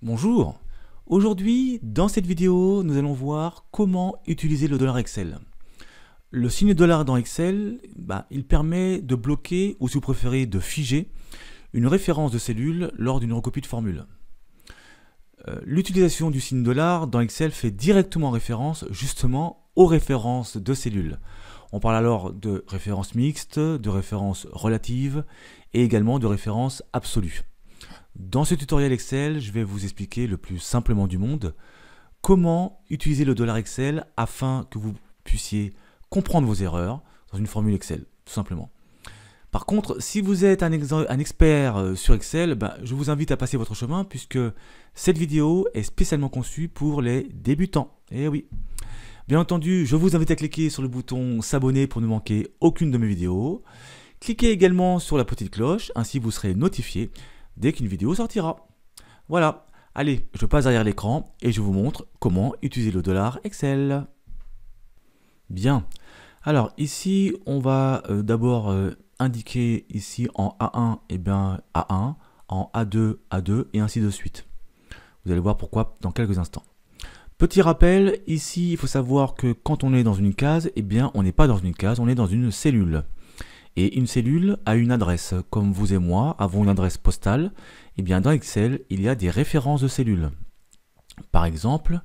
Bonjour Aujourd'hui, dans cette vidéo, nous allons voir comment utiliser le dollar Excel. Le signe dollar dans Excel, bah, il permet de bloquer, ou si vous préférez, de figer, une référence de cellule lors d'une recopie de formule. Euh, l'utilisation du signe dollar dans Excel fait directement référence justement aux références de cellules. On parle alors de référence mixte, de références relatives et également de référence absolue. Dans ce tutoriel Excel, je vais vous expliquer le plus simplement du monde comment utiliser le dollar Excel afin que vous puissiez comprendre vos erreurs dans une formule Excel, tout simplement. Par contre, si vous êtes un, expert euh, sur Excel, ben, je vous invite à passer votre chemin puisque cette vidéo est spécialement conçue pour les débutants. Eh oui Bien entendu, je vous invite à cliquer sur le bouton s'abonner pour ne manquer aucune de mes vidéos. Cliquez également sur la petite cloche, ainsi vous serez notifié dès qu'une vidéo sortira. Voilà, allez, je passe derrière l'écran et je vous montre comment utiliser le dollar Excel. Bien, alors ici on va euh, d'abord euh, indiquer ici en A1 et eh bien A1, en A2, A2 et ainsi de suite. Vous allez voir pourquoi dans quelques instants. Petit rappel, ici il faut savoir que quand on est dans une case, et eh bien on n'est pas dans une case, on est dans une cellule. Et une cellule a une adresse. Comme vous et moi avons une adresse postale, et eh bien dans Excel, il y a des références de cellules. Par exemple,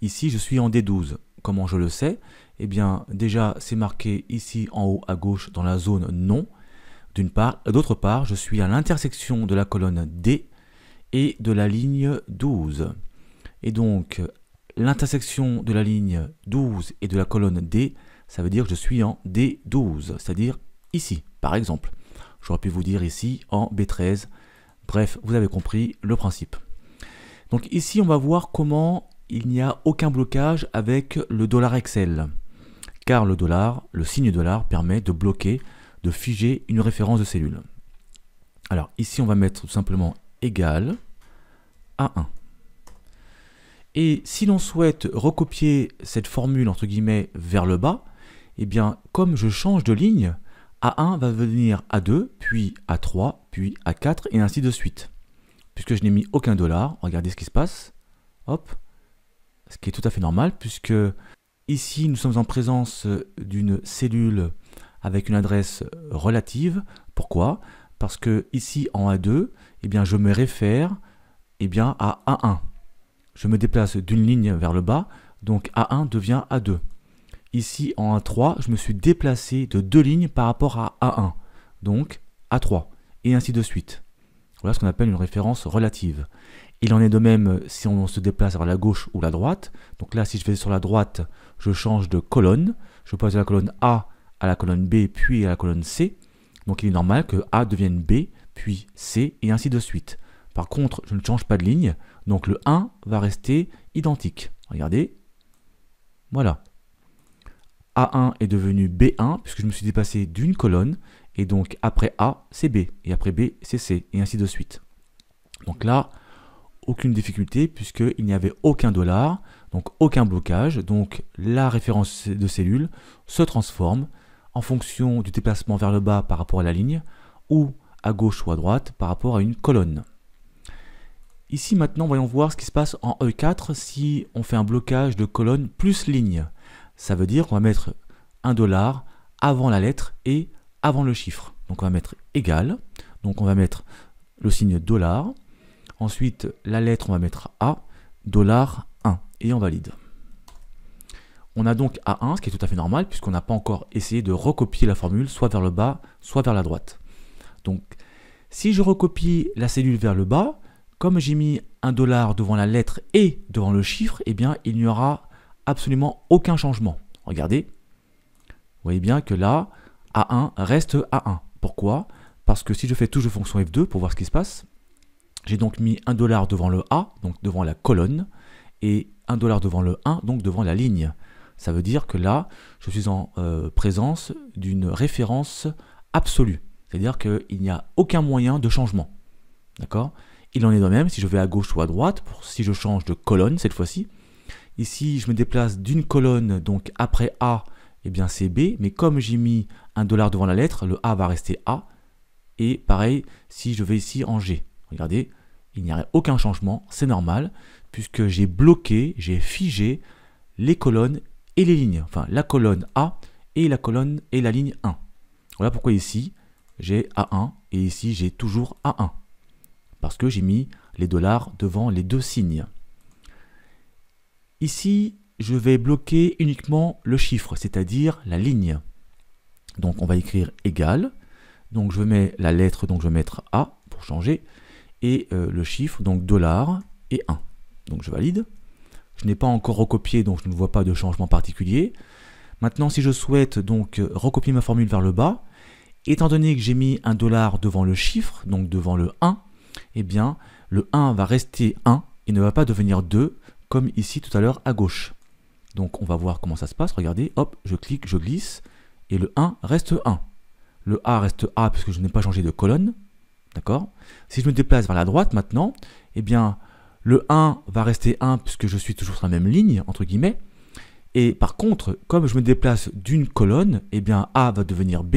ici je suis en D12. Comment je le sais Eh bien déjà c'est marqué ici en haut à gauche dans la zone non, d'une part. D'autre part, je suis à l'intersection de la colonne D et de la ligne 12. Et donc l'intersection de la ligne 12 et de la colonne D, ça veut dire que je suis en D12, c'est-à-dire ici, par exemple. J'aurais pu vous dire ici en B13. Bref, vous avez compris le principe. Donc ici, on va voir comment il n'y a aucun blocage avec le dollar Excel. Car le dollar, le signe dollar, permet de bloquer, de figer une référence de cellule. Alors ici, on va mettre tout simplement égal à 1. Et si l'on souhaite recopier cette formule entre guillemets vers le bas, et eh bien comme je change de ligne, a1 va venir A2, puis A3, puis A4, et ainsi de suite. Puisque je n'ai mis aucun dollar, regardez ce qui se passe. Hop, ce qui est tout à fait normal, puisque ici nous sommes en présence d'une cellule avec une adresse relative. Pourquoi Parce que ici en A2, eh bien, je me réfère eh bien, à A1. Je me déplace d'une ligne vers le bas, donc A1 devient A2 ici en A3, je me suis déplacé de deux lignes par rapport à A1, donc A3, et ainsi de suite. Voilà ce qu'on appelle une référence relative. Il en est de même si on se déplace vers la gauche ou la droite. Donc là, si je vais sur la droite, je change de colonne. Je passe de la colonne A à la colonne B, puis à la colonne C. Donc il est normal que A devienne B, puis C, et ainsi de suite. Par contre, je ne change pas de ligne, donc le 1 va rester identique. Regardez. Voilà, a1 est devenu B1 puisque je me suis dépassé d'une colonne. Et donc après A, c'est B. Et après B, c'est C. Et ainsi de suite. Donc là, aucune difficulté puisqu'il n'y avait aucun dollar, donc aucun blocage. Donc la référence de cellule se transforme en fonction du déplacement vers le bas par rapport à la ligne ou à gauche ou à droite par rapport à une colonne. Ici maintenant, voyons voir ce qui se passe en E4 si on fait un blocage de colonne plus ligne ça veut dire qu'on va mettre un dollar avant la lettre et avant le chiffre. Donc on va mettre égal, donc on va mettre le signe dollar, ensuite la lettre on va mettre A, dollar 1, et on valide. On a donc A1, ce qui est tout à fait normal, puisqu'on n'a pas encore essayé de recopier la formule, soit vers le bas, soit vers la droite. Donc, si je recopie la cellule vers le bas, comme j'ai mis un dollar devant la lettre et devant le chiffre, eh bien, il n'y aura absolument aucun changement. Regardez, vous voyez bien que là, A1 reste A1. Pourquoi Parce que si je fais de fonction F2 pour voir ce qui se passe, j'ai donc mis 1 dollar devant le A, donc devant la colonne, et 1 dollar devant le 1, donc devant la ligne. Ça veut dire que là, je suis en euh, présence d'une référence absolue. C'est-à-dire qu'il n'y a aucun moyen de changement. D'accord Il en est de même si je vais à gauche ou à droite, pour, si je change de colonne cette fois-ci, Ici, je me déplace d'une colonne, donc après A, eh bien c'est B, mais comme j'ai mis un dollar devant la lettre, le A va rester A. Et pareil, si je vais ici en G, regardez, il n'y aurait aucun changement, c'est normal, puisque j'ai bloqué, j'ai figé les colonnes et les lignes, enfin la colonne A et la colonne et la ligne 1. Voilà pourquoi ici j'ai A1 et ici j'ai toujours A1, parce que j'ai mis les dollars devant les deux signes. Ici, je vais bloquer uniquement le chiffre, c'est-à-dire la ligne. Donc on va écrire égal. Donc je mets la lettre, donc je vais mettre A pour changer. Et euh, le chiffre, donc dollar et 1. Donc je valide. Je n'ai pas encore recopié, donc je ne vois pas de changement particulier. Maintenant, si je souhaite donc recopier ma formule vers le bas, étant donné que j'ai mis un dollar devant le chiffre, donc devant le 1, eh bien le 1 va rester 1 et ne va pas devenir 2, comme ici tout à l'heure à gauche. Donc on va voir comment ça se passe. Regardez, hop, je clique, je glisse, et le 1 reste 1. Le A reste A puisque je n'ai pas changé de colonne. D'accord Si je me déplace vers la droite maintenant, eh bien, le 1 va rester 1 puisque je suis toujours sur la même ligne, entre guillemets. Et par contre, comme je me déplace d'une colonne, eh bien, A va devenir B.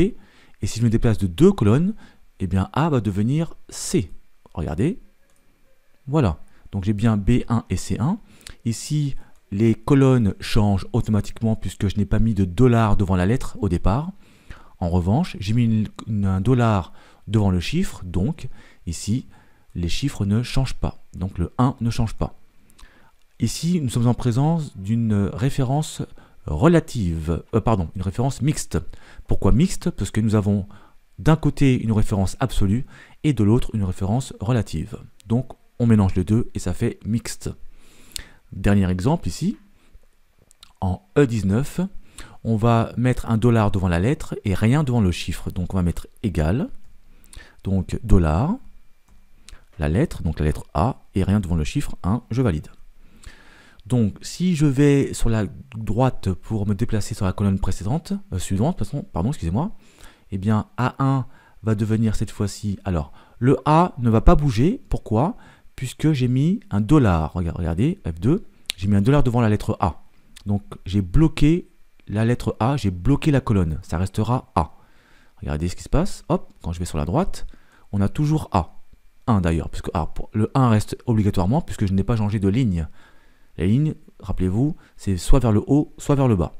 Et si je me déplace de deux colonnes, eh bien, A va devenir C. Regardez. Voilà. Donc j'ai bien B1 et C1. Ici, les colonnes changent automatiquement puisque je n'ai pas mis de dollar devant la lettre au départ. En revanche, j'ai mis un dollar devant le chiffre, donc ici, les chiffres ne changent pas. Donc le 1 ne change pas. Ici, nous sommes en présence d'une référence relative, euh, pardon, une référence mixte. Pourquoi mixte Parce que nous avons d'un côté une référence absolue et de l'autre une référence relative. Donc on mélange les deux et ça fait mixte. Dernier exemple ici, en E19, on va mettre un dollar devant la lettre et rien devant le chiffre. Donc on va mettre égal, donc dollar, la lettre, donc la lettre A, et rien devant le chiffre 1, je valide. Donc si je vais sur la droite pour me déplacer sur la colonne précédente, euh, suivante, pardon, pardon excusez-moi, et eh bien A1 va devenir cette fois-ci, alors le A ne va pas bouger, pourquoi puisque j'ai mis un dollar. Regardez, F2, j'ai mis un dollar devant la lettre A. Donc j'ai bloqué la lettre A, j'ai bloqué la colonne. Ça restera A. Regardez ce qui se passe. Hop, quand je vais sur la droite, on a toujours A. 1 d'ailleurs, puisque le 1 reste obligatoirement, puisque je n'ai pas changé de ligne. La ligne, rappelez-vous, c'est soit vers le haut, soit vers le bas.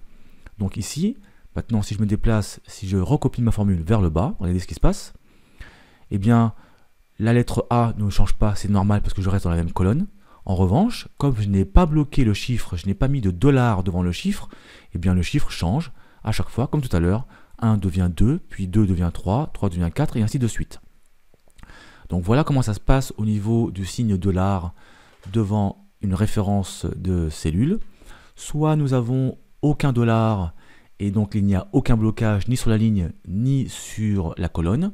Donc ici, maintenant, si je me déplace, si je recopie ma formule vers le bas, regardez ce qui se passe. Eh bien, la lettre A ne change pas, c'est normal parce que je reste dans la même colonne. En revanche, comme je n'ai pas bloqué le chiffre, je n'ai pas mis de dollar devant le chiffre, eh bien le chiffre change à chaque fois, comme tout à l'heure. 1 devient 2, puis 2 devient 3, 3 devient 4, et ainsi de suite. Donc voilà comment ça se passe au niveau du signe dollar devant une référence de cellule. Soit nous avons aucun dollar, et donc il n'y a aucun blocage ni sur la ligne ni sur la colonne.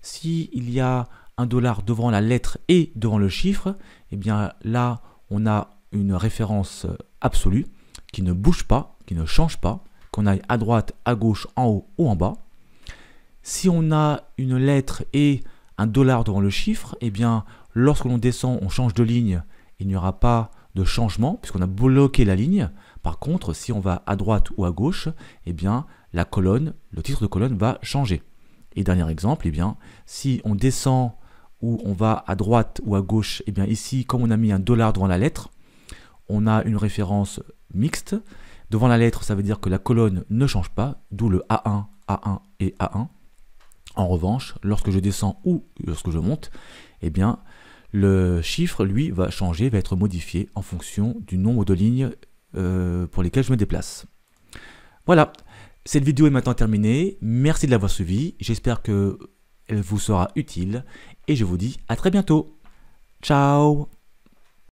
S'il il y a un dollar devant la lettre et devant le chiffre, et eh bien là, on a une référence euh, absolue qui ne bouge pas, qui ne change pas, qu'on aille à droite, à gauche, en haut ou en bas. Si on a une lettre et un dollar devant le chiffre, et eh bien, lorsque l'on descend, on change de ligne, il n'y aura pas de changement puisqu'on a bloqué la ligne. Par contre, si on va à droite ou à gauche, et eh bien, la colonne, le titre de colonne va changer. Et dernier exemple, et bien, si on descend où on va à droite ou à gauche, et eh bien ici, comme on a mis un dollar devant la lettre, on a une référence mixte. Devant la lettre, ça veut dire que la colonne ne change pas, d'où le A1, A1 et A1. En revanche, lorsque je descends ou lorsque je monte, eh bien, le chiffre, lui, va changer, va être modifié en fonction du nombre de lignes euh, pour lesquelles je me déplace. Voilà, cette vidéo est maintenant terminée. Merci de l'avoir suivi. J'espère que elle vous sera utile et je vous dis à très bientôt. Ciao